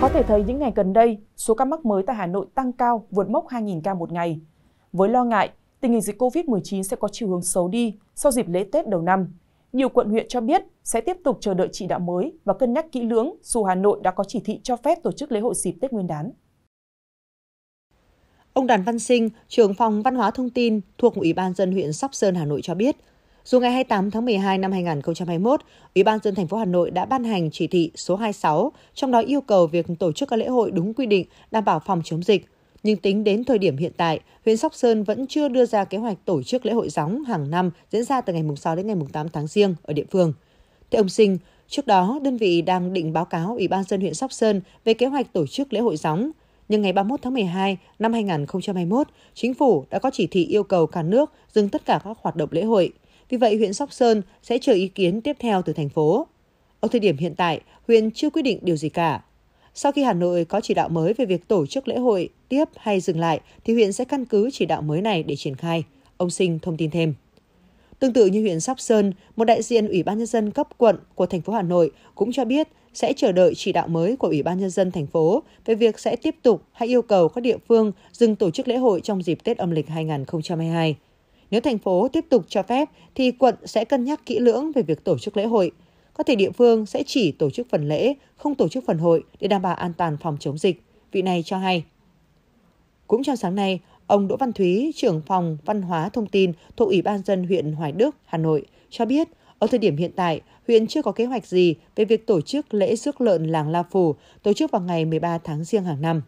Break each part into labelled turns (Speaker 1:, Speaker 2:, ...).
Speaker 1: Có thể thấy những ngày gần đây, số ca mắc mới tại Hà Nội tăng cao vượt mốc 2.000 ca một ngày. Với lo ngại, tình hình dịch COVID-19 sẽ có chiều hướng xấu đi sau dịp lễ Tết đầu năm. Nhiều quận huyện cho biết sẽ tiếp tục chờ đợi chỉ đạo mới và cân nhắc kỹ lưỡng dù Hà Nội đã có chỉ thị cho phép tổ chức lễ hội dịp Tết Nguyên đán.
Speaker 2: Ông Đoàn Văn Sinh, trưởng phòng văn hóa thông tin thuộc Ủy ban dân huyện Sóc Sơn Hà Nội cho biết, dù ngày 28 tháng 12 năm 2021, Ủy ban dân thành phố Hà Nội đã ban hành chỉ thị số 26, trong đó yêu cầu việc tổ chức các lễ hội đúng quy định, đảm bảo phòng chống dịch. Nhưng tính đến thời điểm hiện tại, huyện Sóc Sơn vẫn chưa đưa ra kế hoạch tổ chức lễ hội gióng hàng năm diễn ra từ ngày 6 đến ngày 8 tháng riêng ở địa phương. Theo ông Sinh, trước đó đơn vị đang định báo cáo Ủy ban dân huyện Sóc Sơn về kế hoạch tổ chức lễ hội gióng nhưng ngày 31 tháng 12 năm 2021, chính phủ đã có chỉ thị yêu cầu cả nước dừng tất cả các hoạt động lễ hội, vì vậy huyện sóc sơn sẽ chờ ý kiến tiếp theo từ thành phố ở thời điểm hiện tại huyện chưa quyết định điều gì cả sau khi hà nội có chỉ đạo mới về việc tổ chức lễ hội tiếp hay dừng lại thì huyện sẽ căn cứ chỉ đạo mới này để triển khai ông sinh thông tin thêm Tương tự như huyện Sóc Sơn, một đại diện Ủy ban nhân dân cấp quận của thành phố Hà Nội cũng cho biết sẽ chờ đợi chỉ đạo mới của Ủy ban nhân dân thành phố về việc sẽ tiếp tục hay yêu cầu các địa phương dừng tổ chức lễ hội trong dịp Tết âm lịch 2022 nếu thành phố tiếp tục cho phép thì quận sẽ cân nhắc kỹ lưỡng về việc tổ chức lễ hội có thể địa phương sẽ chỉ tổ chức phần lễ không tổ chức phần hội để đảm bảo an toàn phòng chống dịch vị này cho hay cũng trong sáng nay ông đỗ văn thúy trưởng phòng văn hóa thông tin thuộc ủy ban dân huyện hoài đức hà nội cho biết ở thời điểm hiện tại, huyện chưa có kế hoạch gì về việc tổ chức lễ rước lợn làng La Phủ, tổ chức vào ngày 13 tháng riêng hàng năm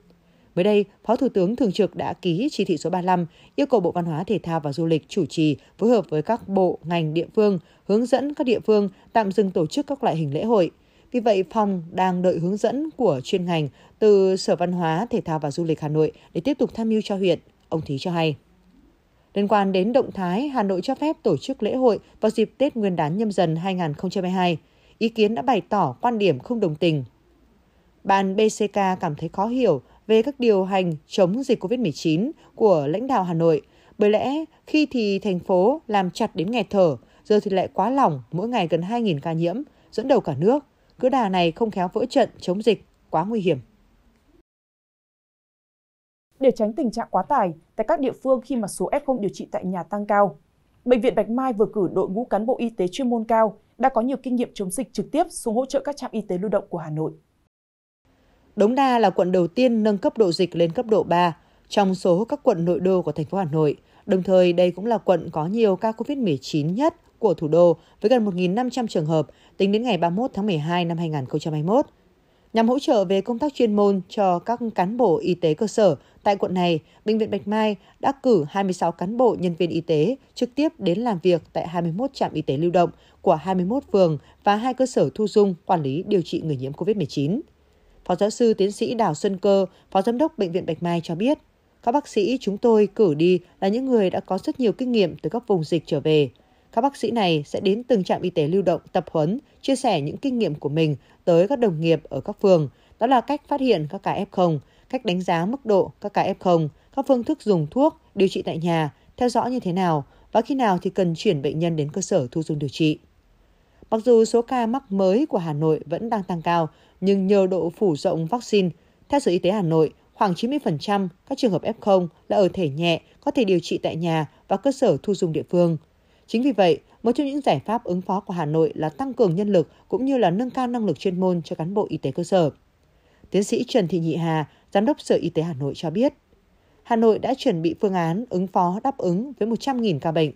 Speaker 2: mới đây phó thủ tướng thường trực đã ký chỉ thị số ba mươi năm yêu cầu bộ văn hóa thể thao và du lịch chủ trì phối hợp với các bộ ngành địa phương hướng dẫn các địa phương tạm dừng tổ chức các loại hình lễ hội vì vậy phòng đang đợi hướng dẫn của chuyên ngành từ sở văn hóa thể thao và du lịch hà nội để tiếp tục tham mưu cho huyện ông thí cho hay Liên quan đến động thái Hà Nội cho phép tổ chức lễ hội vào dịp Tết Nguyên đán nhâm dần 2022, ý kiến đã bày tỏ quan điểm không đồng tình. Bàn BCK cảm thấy khó hiểu về các điều hành chống dịch covid 19 của lãnh đạo hà nội bởi lẽ khi thì thành phố làm chặt đến nghẹt thở giờ thì lại quá lỏng mỗi ngày gần 2.000 ca nhiễm dẫn đầu cả nước cứ đà này không khéo vỡ trận chống dịch quá nguy hiểm
Speaker 1: để tránh tình trạng quá tải tại các địa phương khi mà số F0 điều trị tại nhà tăng cao. Bệnh viện Bạch Mai vừa cử đội ngũ cán bộ y tế chuyên môn cao đã có nhiều kinh nghiệm chống dịch trực tiếp xuống hỗ trợ
Speaker 2: các trạm y tế lưu động của Hà Nội. Đống đa là quận đầu tiên nâng cấp độ dịch lên cấp độ 3 trong số các quận nội đô của thành phố Hà Nội. Đồng thời, đây cũng là quận có nhiều ca COVID-19 nhất của thủ đô với gần 1.500 trường hợp tính đến ngày 31 tháng 12 năm 2021. Nhằm hỗ trợ về công tác chuyên môn cho các cán bộ y tế cơ sở, tại quận này, Bệnh viện Bạch Mai đã cử 26 cán bộ nhân viên y tế trực tiếp đến làm việc tại 21 trạm y tế lưu động của 21 phường và hai cơ sở thu dung quản lý điều trị người nhiễm COVID-19. Phó giáo sư tiến sĩ Đào Xuân Cơ, Phó Giám đốc Bệnh viện Bạch Mai cho biết, các bác sĩ chúng tôi cử đi là những người đã có rất nhiều kinh nghiệm từ các vùng dịch trở về. Các bác sĩ này sẽ đến từng trạm y tế lưu động tập huấn, chia sẻ những kinh nghiệm của mình tới các đồng nghiệp ở các phường. Đó là cách phát hiện các ca F0, cách đánh giá mức độ các ca F0, các phương thức dùng thuốc, điều trị tại nhà, theo dõi như thế nào và khi nào thì cần chuyển bệnh nhân đến cơ sở thu dung điều trị mặc dù số ca mắc mới của hà nội vẫn đang tăng cao nhưng nhờ độ phủ rộng vaccine theo sở y tế hà nội khoảng 90% các trường hợp f 0 là ở thể nhẹ có thể điều trị tại nhà và cơ sở thu dung địa phương chính vì vậy một trong những giải pháp ứng phó của hà nội là tăng cường nhân lực cũng như là nâng cao năng lực chuyên môn cho cán bộ y tế cơ sở tiến sĩ trần thị nhị hà giám đốc sở y tế hà nội cho biết hà nội đã chuẩn bị phương án ứng phó đáp ứng với 100.000 ca bệnh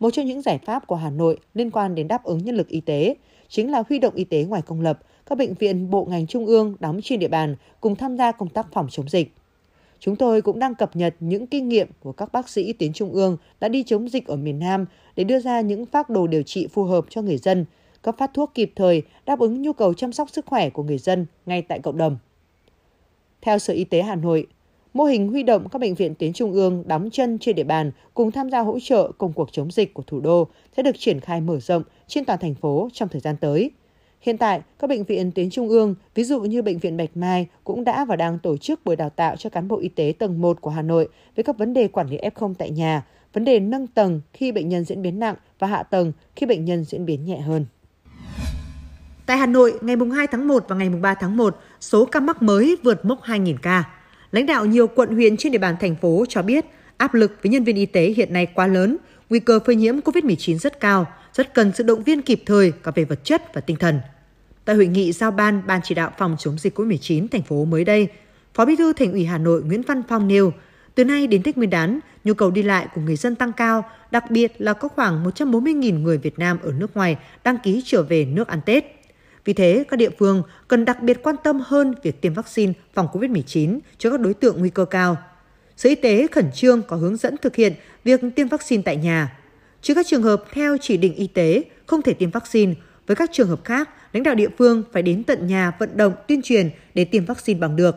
Speaker 2: một trong những giải pháp của Hà Nội liên quan đến đáp ứng nhân lực y tế chính là huy động y tế ngoài công lập, các bệnh viện bộ ngành trung ương đóng trên địa bàn cùng tham gia công tác phòng chống dịch. Chúng tôi cũng đang cập nhật những kinh nghiệm của các bác sĩ tuyến trung ương đã đi chống dịch ở miền Nam để đưa ra những phác đồ điều trị phù hợp cho người dân, cấp phát thuốc kịp thời đáp ứng nhu cầu chăm sóc sức khỏe của người dân ngay tại cộng đồng. Theo Sở Y tế Hà Nội, mô hình huy động các bệnh viện tuyến trung ương đóng chân trên địa bàn cùng tham gia hỗ trợ công cuộc chống dịch của thủ đô sẽ được triển khai mở rộng trên toàn thành phố trong thời gian tới. Hiện tại, các bệnh viện tuyến trung ương, ví dụ như Bệnh viện Bạch Mai, cũng đã và đang tổ chức buổi đào tạo cho cán bộ y tế tầng 1 của Hà Nội về các vấn đề quản lý F0 tại nhà, vấn đề nâng tầng khi bệnh nhân diễn biến nặng và hạ tầng khi bệnh nhân diễn biến nhẹ hơn. Tại Hà Nội, ngày 2 tháng 1 và ngày 3 tháng 1, số ca mắc mới vượt mốc 2.000 ca. Lãnh đạo nhiều quận huyện trên địa bàn thành phố cho biết áp lực với nhân viên y tế hiện nay quá lớn, nguy cơ phơi nhiễm COVID-19 rất cao, rất cần sự động viên kịp thời cả về vật chất và tinh thần. Tại hội nghị giao ban Ban chỉ đạo phòng chống dịch COVID-19 thành phố mới đây, Phó Bí thư Thành ủy Hà Nội Nguyễn Văn Phong nêu, từ nay đến Tết Nguyên đán, nhu cầu đi lại của người dân tăng cao, đặc biệt là có khoảng 140.000 người Việt Nam ở nước ngoài đăng ký trở về nước ăn Tết vì thế các địa phương cần đặc biệt quan tâm hơn việc tiêm vaccine phòng covid 19 cho các đối tượng nguy cơ cao sở y tế khẩn trương có hướng dẫn thực hiện việc tiêm vaccine tại nhà chứ các trường hợp theo chỉ định y tế không thể tiêm vaccine với các trường hợp khác lãnh đạo địa phương phải đến tận nhà vận động tuyên truyền để tiêm vaccine bằng được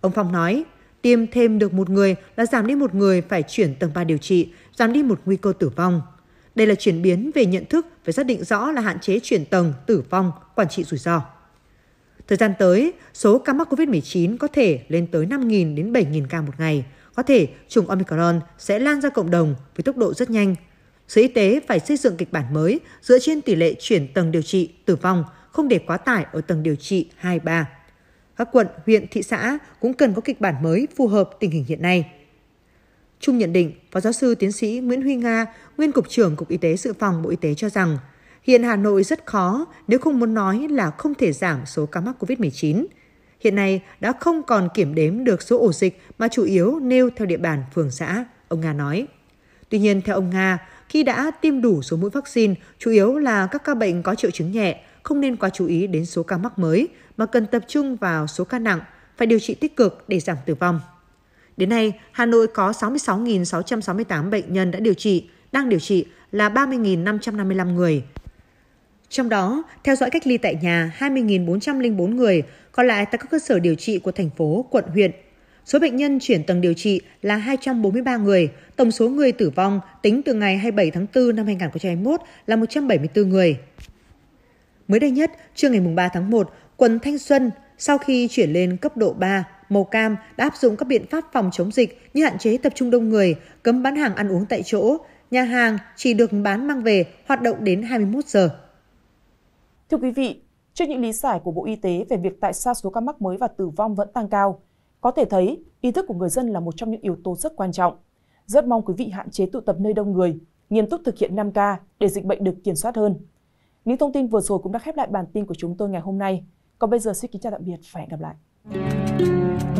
Speaker 2: ông phong nói tiêm thêm được một người là giảm đi một người phải chuyển tầng 3 điều trị, giảm đi một nguy cơ tử vong. Đây là chuyển biến về nhận thức phải xác định rõ là hạn chế chuyển tầng, tử vong, quản trị rủi ro. Thời gian tới, số ca mắc COVID-19 có thể lên tới 5.000 đến 7.000 ca một ngày. Có thể chủng Omicron sẽ lan ra cộng đồng với tốc độ rất nhanh. Sở y tế phải xây dựng kịch bản mới dựa trên tỷ lệ chuyển tầng điều trị, tử vong, không để quá tải ở tầng điều trị 2, 3. Các quận, huyện, thị xã cũng cần có kịch bản mới phù hợp tình hình hiện nay. Trung nhận định, Phó giáo sư tiến sĩ Nguyễn Huy Nga, nguyên Cục trưởng Cục Y tế Dự phòng Bộ Y tế cho rằng, hiện Hà Nội rất khó nếu không muốn nói là không thể giảm số ca mắc COVID-19. Hiện nay đã không còn kiểm đếm được số ổ dịch mà chủ yếu nêu theo địa bàn phường xã, ông Nga nói. Tuy nhiên, theo ông Nga, khi đã tiêm đủ số mũi vaccine, chủ yếu là các ca bệnh có triệu chứng nhẹ, không nên quá chú ý đến số ca mắc mới, mà cần tập trung vào số ca nặng, phải điều trị tích cực để giảm tử vong. Đến nay, Hà Nội có 66.668 bệnh nhân đã điều trị, đang điều trị là 30.555 người. Trong đó, theo dõi cách ly tại nhà 20.404 người, còn lại tại các cơ sở điều trị của thành phố, quận, huyện. Số bệnh nhân chuyển tầng điều trị là 243 người, tổng số người tử vong tính từ ngày 27 tháng 4 năm 2021 là 174 người. Mới đây nhất, trưa ngày 3 tháng 1, quận Thanh Xuân sau khi chuyển lên cấp độ 3 màu cam đã áp dụng các biện pháp phòng chống dịch như hạn chế tập trung đông người, cấm bán hàng ăn uống tại chỗ, nhà hàng chỉ được bán mang về, hoạt động đến 21 giờ. Thưa quý vị, trước những lý giải
Speaker 1: của Bộ Y tế về việc tại sao số ca mắc mới và tử vong vẫn tăng cao, có thể thấy ý thức của người dân là một trong những yếu tố rất quan trọng. Rất mong quý vị hạn chế tụ tập nơi đông người, nghiêm túc thực hiện 5K để dịch bệnh được kiểm soát hơn. Những thông tin vừa rồi cũng đã khép lại bản tin của chúng tôi ngày hôm nay. Còn bây giờ xin kính chào tạm biệt và hẹn gặp lại. Thank you.